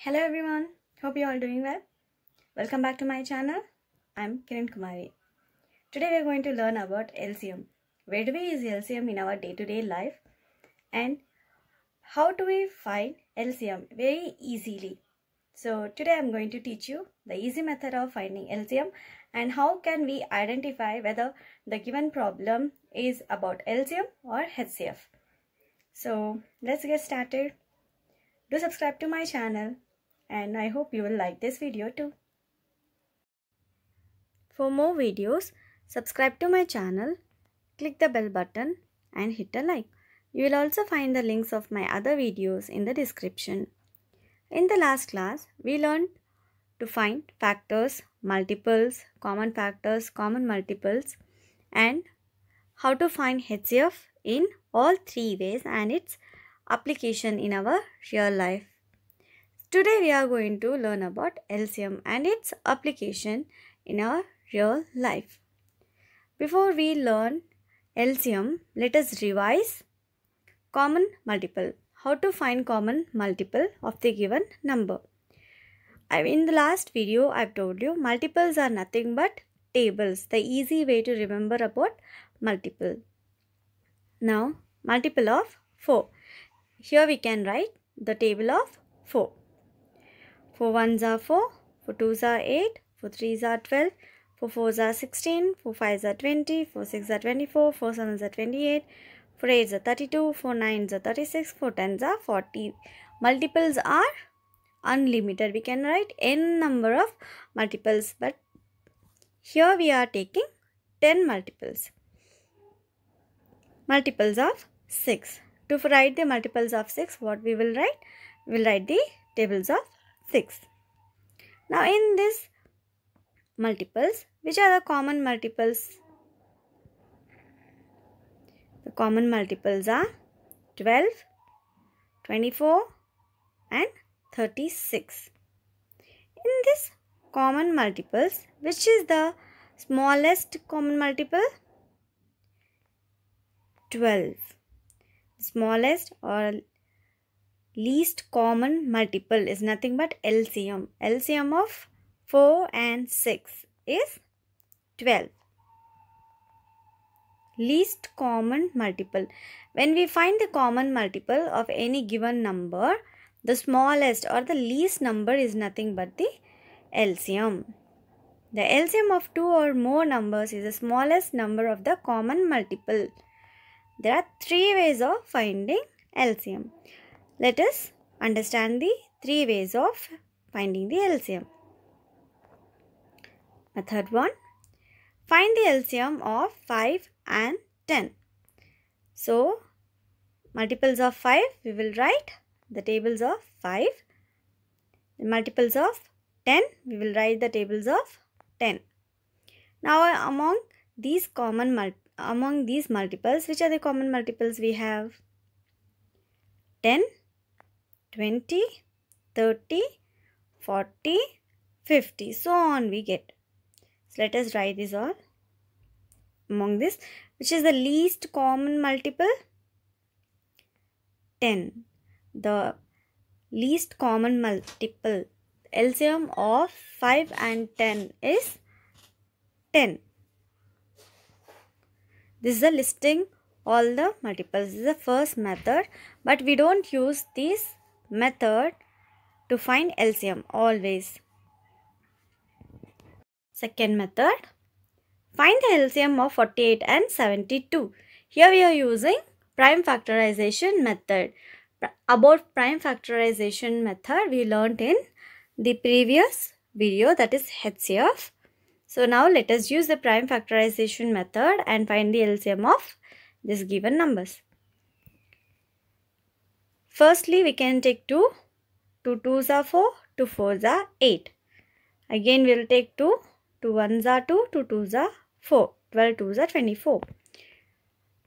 Hello everyone, hope you're all doing well. Welcome back to my channel. I'm Kiran Kumari. Today we're going to learn about LCM. Where do we use LCM in our day-to-day -day life? And how do we find LCM very easily? So today I'm going to teach you the easy method of finding LCM and how can we identify whether the given problem is about LCM or HCF. So let's get started. Do subscribe to my channel and I hope you will like this video too. For more videos, subscribe to my channel, click the bell button and hit a like. You will also find the links of my other videos in the description. In the last class, we learned to find factors, multiples, common factors, common multiples and how to find HCF in all three ways and its application in our real life. Today we are going to learn about LCM and its application in our real life. Before we learn LCM, let us revise common multiple. How to find common multiple of the given number. In the last video, I have told you multiples are nothing but tables. The easy way to remember about multiple. Now, multiple of 4. Here we can write the table of 4. 4 1s are 4, 4 2s are 8, 4 3s are 12, 4 4s are 16, 4 5s are 20, 4 6s are 24, 4 7s are 28, 4 8s are 32, 4 9s are 36, 4 10s are 40. Multiples are unlimited. We can write n number of multiples but here we are taking 10 multiples. Multiples of 6. To write the multiples of 6 what we will write? We will write the tables of 6. Now in this multiples, which are the common multiples? The common multiples are 12, 24 and 36. In this common multiples, which is the smallest common multiple? 12. Smallest or least common multiple is nothing but LCM. LCM of 4 and 6 is 12. Least common multiple. When we find the common multiple of any given number, the smallest or the least number is nothing but the LCM. The LCM of two or more numbers is the smallest number of the common multiple. There are three ways of finding LCM. Let us understand the three ways of finding the LCM. Method 1. Find the LCM of 5 and 10. So, multiples of 5, we will write the tables of 5. The multiples of 10, we will write the tables of 10. Now, among these common among these multiples, which are the common multiples we have? 10, 20, 30, 40, 50. So on we get. So let us write this all among this. Which is the least common multiple? 10. The least common multiple LCM of 5 and 10 is 10. This is the listing all the multiples. This is the first method but we don't use these method to find LCM always. Second method, find the LCM of 48 and 72. Here we are using prime factorization method. About prime factorization method we learnt in the previous video that is HCF. So now let us use the prime factorization method and find the LCM of these given numbers. Firstly, we can take 2. 2 2s are 4, 2 4s are 8. Again, we will take 2. 2 1s are 2, 2 2s are 4. 12 2s are 24.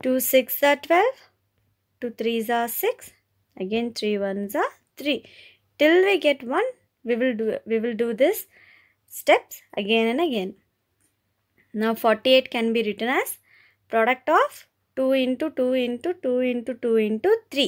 2 6s are 12, 2 3s are 6. Again, 3 1s are 3. Till we get 1, we will do, we will do this steps again and again. Now 48 can be written as product of 2 into 2 into 2 into 2 into 3.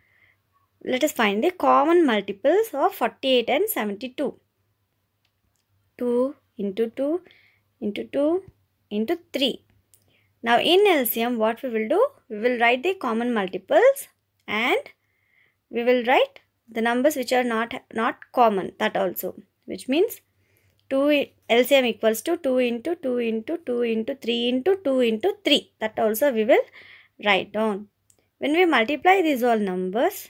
let us find the common multiples of 48 and 72. 2 into 2 into 2 into 3. Now in LCM what we will do? We will write the common multiples and we will write the numbers which are not, not common that also which means 2 LCM equals to 2 into 2 into 2 into 3 into 2 into 3 that also we will write down. When we multiply these all numbers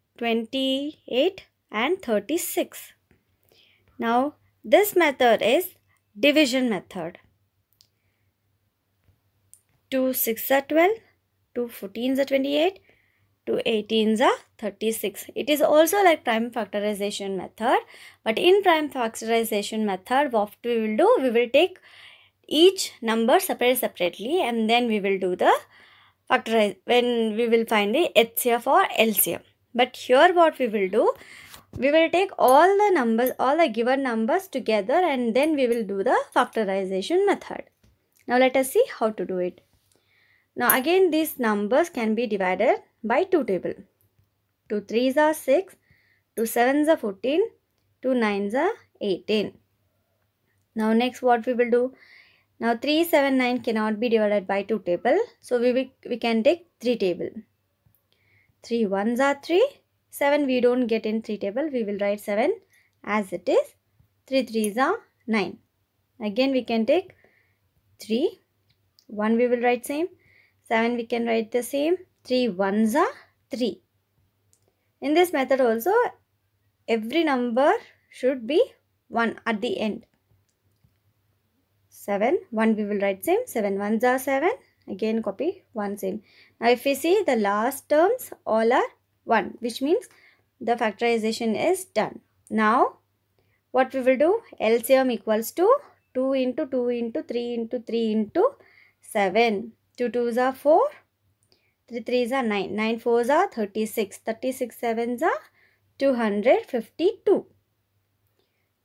28 and 36. Now this method is division method. 2 6 are 12, 2 14 are 28, 2 18 are 36. It is also like prime factorization method. But in prime factorization method what we will do, we will take each number separate separately and then we will do the factorize when we will find the HCF or LCM. But here what we will do, we will take all the numbers, all the given numbers together and then we will do the factorization method. Now let us see how to do it. Now again these numbers can be divided by 2 table. 2 3s are 6, 2 7s are 14, 2 9s are 18. Now next what we will do. Now 3, 7, 9 cannot be divided by 2 table. So we, we, we can take 3 table. 3 ones are 3. 7 we don't get in 3 table. We will write 7 as it is. 3 3s are 9. Again we can take 3. 1 we will write same. 7 we can write the same. 3 ones are 3. In this method also every number should be 1 at the end. 7, 1 we will write same. 7 ones are 7. Again copy 1 same. Now if we see the last terms all are 1 which means the factorization is done. Now what we will do LCM equals to 2 into 2 into 3 into 3 into 7. 2 2s are 4, 3 3s are 9, 9 4s are 36, 36 7s are 252.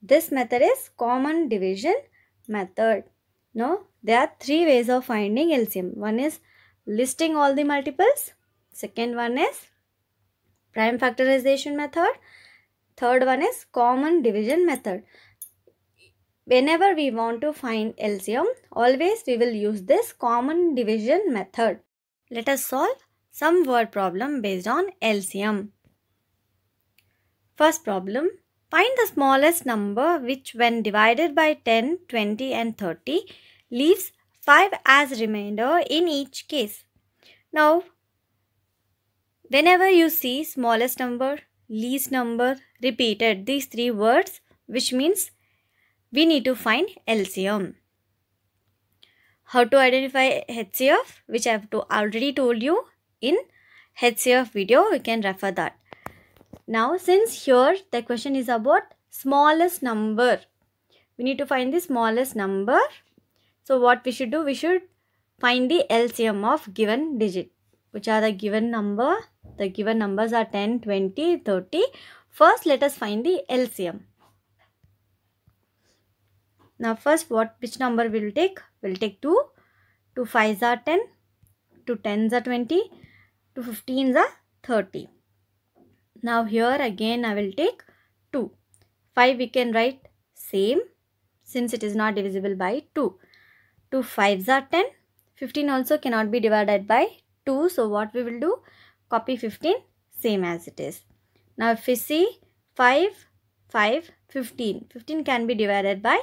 This method is common division method. Now there are three ways of finding LCM. One is listing all the multiples. Second one is prime factorization method. Third one is common division method. Whenever we want to find LCM, always we will use this common division method. Let us solve some word problem based on LCM. First problem, find the smallest number which when divided by 10, 20 and 30 leaves 5 as remainder in each case. Now, whenever you see smallest number, least number repeated these three words which means we need to find LCM. How to identify HCF which I have to already told you in HCF video you can refer that. Now since here the question is about smallest number. We need to find the smallest number so what we should do? We should find the LCM of given digit which are the given number. The given numbers are 10, 20, 30. First let us find the LCM. Now first what which number we will take? We will take 2. 2 5s are 10. 2 10s are 20. 2 15s are 30. Now here again I will take 2. 5 we can write same since it is not divisible by 2. 2 5s are 10. 15 also cannot be divided by 2. So what we will do? Copy 15 same as it is. Now if we see 5, 5, 15. 15 can be divided by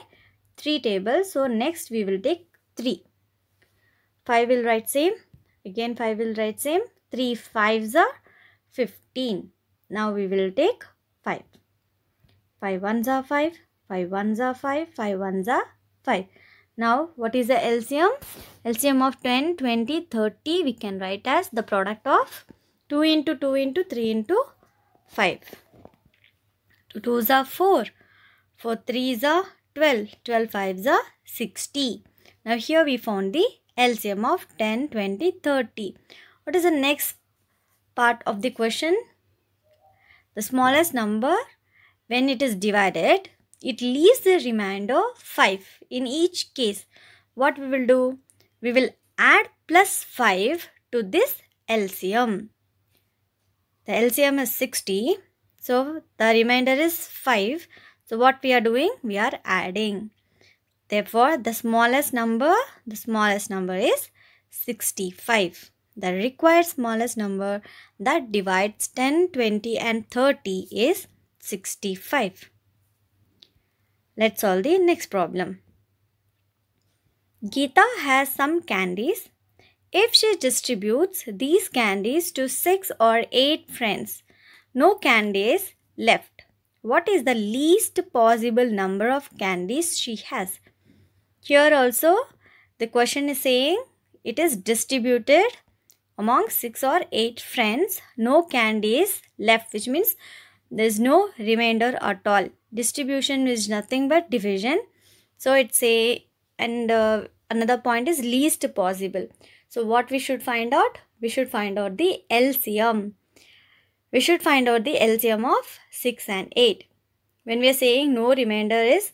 3 tables. So next we will take 3. 5 will write same. Again 5 will write same. 3 5s are 15. Now we will take 5. 5 1s are 5. 5 1s are 5. 5 1s are 5. Now, what is the LCM? LCM of 10, 20, 30 we can write as the product of 2 into 2 into 3 into 5. 2 is are 4. 4 3s are 12. 12 5s are 60. Now, here we found the LCM of 10, 20, 30. What is the next part of the question? The smallest number when it is divided it leaves the remainder 5 in each case what we will do we will add plus 5 to this LCM the LCM is 60 so the remainder is 5 so what we are doing we are adding therefore the smallest number the smallest number is 65 the required smallest number that divides 10 20 and 30 is 65 Let's solve the next problem. Geeta has some candies. If she distributes these candies to 6 or 8 friends, no candies left. What is the least possible number of candies she has? Here also, the question is saying it is distributed among 6 or 8 friends. No candies left which means there is no remainder at all distribution is nothing but division so it's a and uh, another point is least possible so what we should find out we should find out the LCM we should find out the LCM of 6 and 8 when we are saying no remainder is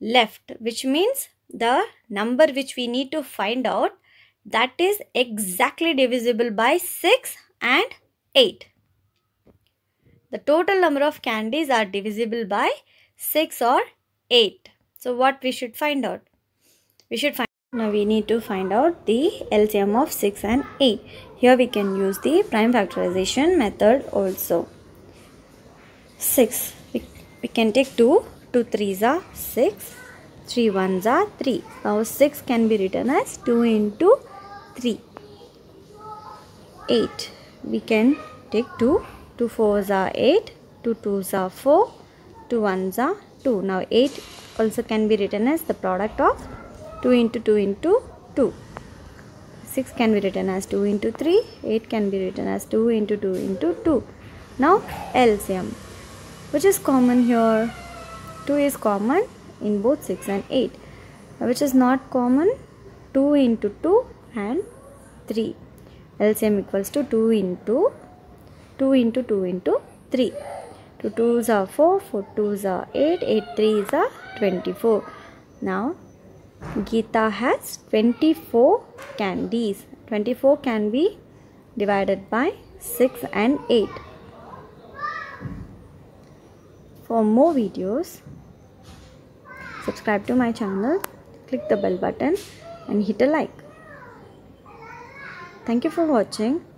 left which means the number which we need to find out that is exactly divisible by 6 and 8 the total number of candies are divisible by 6 or 8. So what we should find out? We should find now we need to find out the LCM of 6 and 8. Here we can use the prime factorization method also. 6. We, we can take 2. 2 3s are 6. 3 1s are 3. Now 6 can be written as 2 into 3. 8. We can take 2 2 4s are 8, 2 2s are 4, 2 1s are 2. Now 8 also can be written as the product of 2 into 2 into 2. 6 can be written as 2 into 3, 8 can be written as 2 into 2 into 2. Now LCM which is common here 2 is common in both 6 and 8 which is not common 2 into 2 and 3 LCM equals to 2 into 2 into 2 into 3. 2 2s are 4, 4 2s are 8, 8 3s are 24. Now Gita has 24 candies. 24 can be divided by 6 and 8. For more videos, subscribe to my channel, click the bell button and hit a like. Thank you for watching.